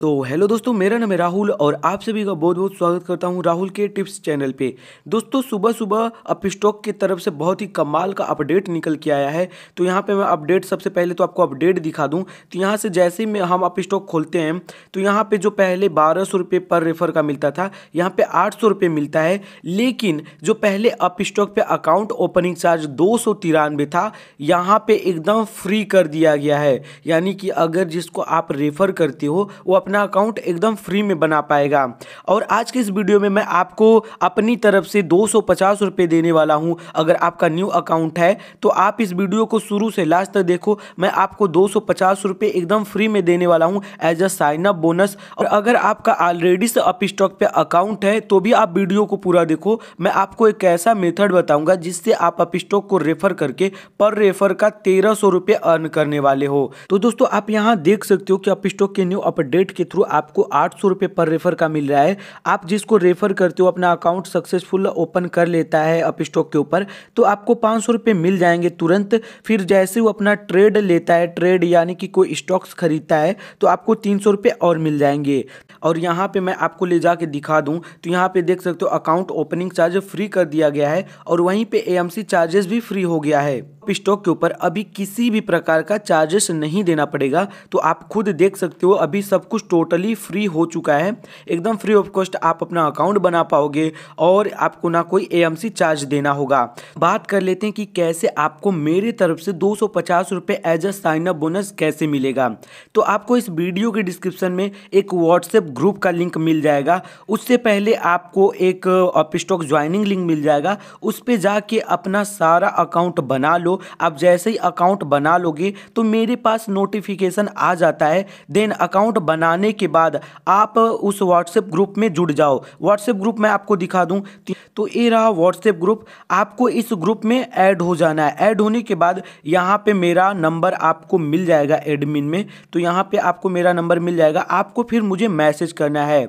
तो हेलो दोस्तों मेरा नाम है राहुल और आप सभी का बहुत बहुत स्वागत करता हूं राहुल के टिप्स चैनल पे दोस्तों सुबह सुबह अप स्टॉक की तरफ से बहुत ही कमाल का अपडेट निकल के आया है तो यहां पे मैं अपडेट सबसे पहले तो आपको अपडेट दिखा दूं तो यहां से जैसे ही हम अप स्टॉक खोलते हैं तो यहाँ पर जो पहले बारह सौ पर रेफर का मिलता था यहाँ पर आठ सौ मिलता है लेकिन जो पहले अप स्टॉक पर अकाउंट ओपनिंग चार्ज दो था यहाँ पर एकदम फ्री कर दिया गया है यानी कि अगर जिसको आप रेफर करते हो वो अपना अकाउंट एकदम फ्री में बना पाएगा और आज के इस वीडियो में मैं आपको अपनी तरफ से दो सौ देने वाला हूँ अगर आपका न्यू अकाउंट है तो आप इस वीडियो को शुरू से लास्ट तक देखो मैं आपको दो सौ एकदम फ्री में देने वाला हूँ as a sign up bonus और अगर आपका ऑलरेडी से अप स्टॉक पे अकाउंट है तो भी आप वीडियो को पूरा देखो मैं आपको एक ऐसा मेथड बताऊंगा जिससे आप अप स्टॉक को रेफर करके पर रेफर का तेरह सौ अर्न करने वाले हो तो दोस्तों आप यहाँ देख सकते हो कि अप स्टॉक के न्यू अपडेट के थ्रू आपको आठ सौ रुपये पर रेफर का मिल रहा है आप जिसको रेफर करते हो अपना अकाउंट सक्सेसफुल ओपन कर लेता है अप स्टॉक के ऊपर तो आपको पाँच सौ रुपये मिल जाएंगे तुरंत फिर जैसे वो अपना ट्रेड लेता है ट्रेड यानी कि कोई स्टॉक्स खरीदता है तो आपको तीन सौ रुपये और मिल जाएंगे और यहाँ पर मैं आपको ले जाके दिखा दूँ तो यहाँ पे देख सकते हो अकाउंट ओपनिंग चार्ज फ्री कर दिया गया है और वहीं एम सी चार्जेस भी फ्री हो गया है स्टॉक के ऊपर अभी किसी भी प्रकार का चार्जेस नहीं देना पड़ेगा तो आप खुद देख सकते हो अभी सब कुछ टोटली फ्री हो चुका है एकदम फ्री ऑफ कॉस्ट आप अपना अकाउंट बना पाओगे और आपको ना कोई ए चार्ज देना होगा बात कर लेते हैं कि कैसे आपको मेरे तरफ से दो सौ as a sign up bonus कैसे मिलेगा तो आपको इस वीडियो के डिस्क्रिप्शन में एक व्हाट्सएप ग्रुप का लिंक मिल जाएगा उससे पहले आपको एक स्टॉक ज्वाइनिंग लिंक मिल जाएगा उस पर जाके अपना सारा अकाउंट बना लो आप जैसे ही अकाउंट बना लोगे तो मेरे पास नोटिफिकेशन आ जाता है देन अकाउंट बनाने के बाद आप उस व्हाट्सएप ग्रुप में जुड़ जाओ व्हाट्सएप ग्रुप मैं आपको दिखा दूँ तो ये रहा व्हाट्सएप ग्रुप आपको इस ग्रुप में ऐड हो जाना है ऐड होने के बाद यहाँ पे मेरा नंबर आपको मिल जाएगा एडमिन में तो यहाँ पे आपको मेरा नंबर मिल जाएगा आपको फिर मुझे मैसेज करना है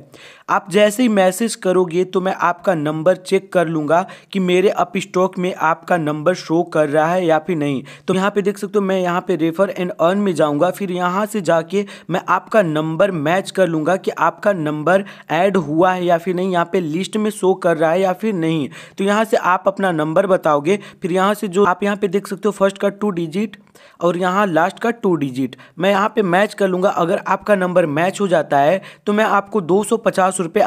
आप जैसे ही मैसेज करोगे तो मैं आपका नंबर चेक कर लूँगा कि मेरे अप स्टॉक में आपका नंबर शो कर रहा है या या फिर नहीं तो यहाँ पे देख सकते हो मैं यहाँ पे रेफर एंड अर्न में जाऊँगा फिर यहाँ से जाके मैं आपका नंबर मैच कर लूँगा कि आपका नंबर ऐड हुआ है या फिर नहीं यहाँ पे लिस्ट में शो कर रहा है या फिर नहीं तो यहाँ से आप अपना नंबर बताओगे फिर यहाँ से जो आप यहाँ पे देख सकते हो फर्स्ट का टू डिजिट और यहाँ लास्ट का टू डिजिट मैं यहाँ पे मैच कर लूँगा अगर आपका नंबर मैच हो जाता है तो मैं आपको दो सौ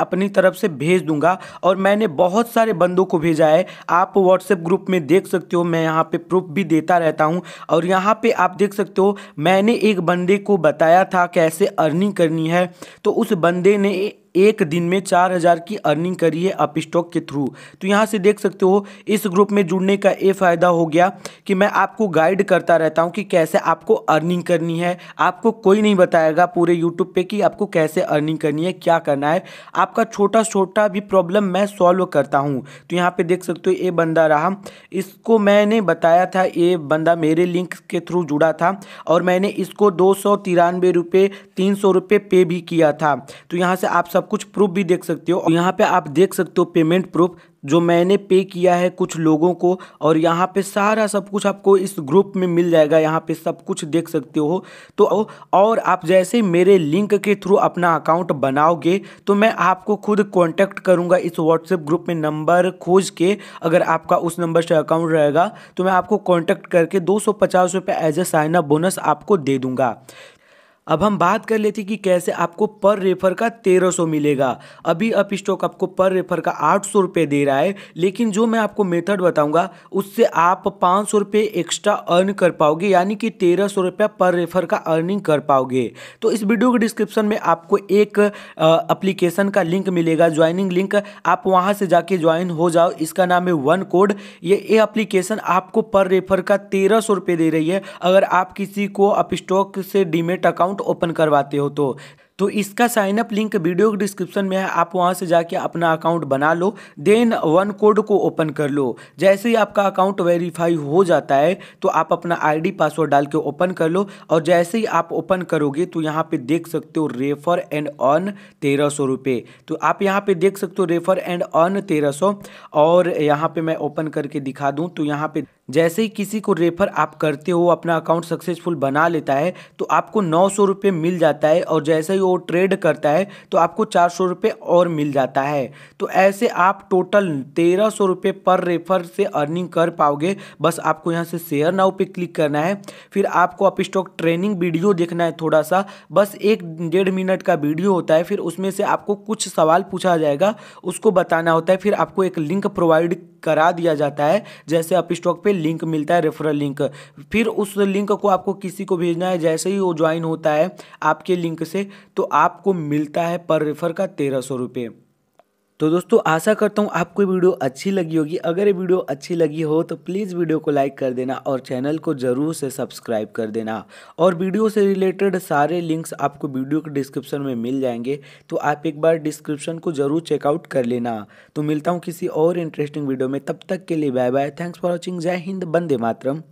अपनी तरफ से भेज दूँगा और मैंने बहुत सारे बंदों को भेजा है आप व्हाट्सएप ग्रुप में देख सकते हो मैं यहाँ पे प्रूफ भी देता रहता हूँ और यहाँ पे आप देख सकते हो मैंने एक बंदे को बताया था कैसे अर्निंग करनी है तो उस बंदे ने एक दिन में चार हज़ार की अर्निंग करी है आप स्टॉक के थ्रू तो यहाँ से देख सकते हो इस ग्रुप में जुड़ने का ये फ़ायदा हो गया कि मैं आपको गाइड करता रहता हूँ कि कैसे आपको अर्निंग करनी है आपको कोई नहीं बताएगा पूरे यूट्यूब पे कि आपको कैसे अर्निंग करनी है क्या करना है आपका छोटा छोटा भी प्रॉब्लम मैं सॉल्व करता हूँ तो यहाँ पर देख सकते हो ये बंदा रहा इसको मैंने बताया था ये बंदा मेरे लिंक के थ्रू जुड़ा था और मैंने इसको दो सौ तिरानवे रुपये तीन सौ रुपये पे भी किया था तो यहाँ से आप सब सब कुछ प्रूफ भी देख सकते हो और यहाँ पे आप देख सकते हो पेमेंट प्रूफ जो मैंने पे किया है कुछ लोगों को और यहाँ पे सारा सब कुछ आपको इस ग्रुप में मिल जाएगा यहाँ पे सब कुछ देख सकते हो तो और आप जैसे मेरे लिंक के थ्रू अपना अकाउंट बनाओगे तो मैं आपको खुद कांटेक्ट करूँगा इस व्हाट्सएप ग्रुप में नंबर खोज के अगर आपका उस नंबर से अकाउंट रहेगा तो मैं आपको कॉन्टैक्ट करके दो सौ पचास रुपये एज ए साइना बोनस आपको दे दूँगा अब हम बात कर लेते कि कैसे आपको पर रेफर का तेरह सौ मिलेगा अभी अप स्टॉक आपको पर रेफर का आठ सौ रुपये दे रहा है लेकिन जो मैं आपको मेथड बताऊंगा उससे आप पाँच सौ रुपये एक्स्ट्रा अर्न कर पाओगे यानी कि तेरह सौ रुपया पर रेफर का अर्निंग कर पाओगे तो इस वीडियो के डिस्क्रिप्शन में आपको एक अप्लीकेशन का लिंक मिलेगा ज्वाइनिंग लिंक आप वहाँ से जाके ज्वाइन हो जाओ इसका नाम है वन कोड ये ये अप्लीकेशन आपको पर रेफर का तेरह सौ रुपये दे रही है अगर आप किसी को अप स्टॉक से डीमेट अकाउंट अकाउंट ओपन करवाते हो तो तो इसका साइनअप लिंक वीडियो के डिस्क्रिप्शन में है आप वहां से जाके अपना अकाउंट बना लो देन वन कोड को ओपन कर लो जैसे ही आपका अकाउंट वेरीफाई हो जाता है तो आप अपना आईडी पासवर्ड डाल के ओपन कर लो और जैसे ही आप ओपन करोगे तो यहाँ पे देख सकते हो रेफर एंड ऑन तेरह सौ रुपये तो आप यहाँ पे देख सकते हो रेफर एंड ऑन तेरह सौ और यहाँ पे मैं ओपन करके दिखा दूँ तो यहाँ पे जैसे ही किसी को रेफर आप करते हो अपना अकाउंट सक्सेसफुल बना लेता है तो आपको नौ सौ रुपये मिल जाता है और जैसे ही वो ट्रेड करता है तो आपको चार सौ रुपये और मिल जाता है तो ऐसे आप टोटल तेरह सौ रुपये पर रेफर से अर्निंग कर पाओगे बस आपको यहाँ से शेयर नाउ पे क्लिक करना है फिर आपको आप स्टॉक ट्रेनिंग वीडियो देखना है थोड़ा सा बस एक डेढ़ मिनट का वीडियो होता है फिर उसमें से आपको कुछ सवाल पूछा जाएगा उसको बताना होता है फिर आपको एक लिंक प्रोवाइड करा दिया जाता है जैसे आप स्टॉक पे लिंक मिलता है रेफरल लिंक फिर उस लिंक को आपको किसी को भेजना है जैसे ही वो ज्वाइन होता है आपके लिंक से तो आपको मिलता है पर रेफर का तेरह सौ रुपये तो दोस्तों आशा करता हूँ आपको वीडियो अच्छी लगी होगी अगर ये वीडियो अच्छी लगी हो तो प्लीज़ वीडियो को लाइक कर देना और चैनल को ज़रूर से सब्सक्राइब कर देना और वीडियो से रिलेटेड सारे लिंक्स आपको वीडियो के डिस्क्रिप्शन में मिल जाएंगे तो आप एक बार डिस्क्रिप्शन को ज़रूर चेकआउट कर लेना तो मिलता हूँ किसी और इंटरेस्टिंग वीडियो में तब तक के लिए bye bye thanks for watching Jai Hind बंदे मातरम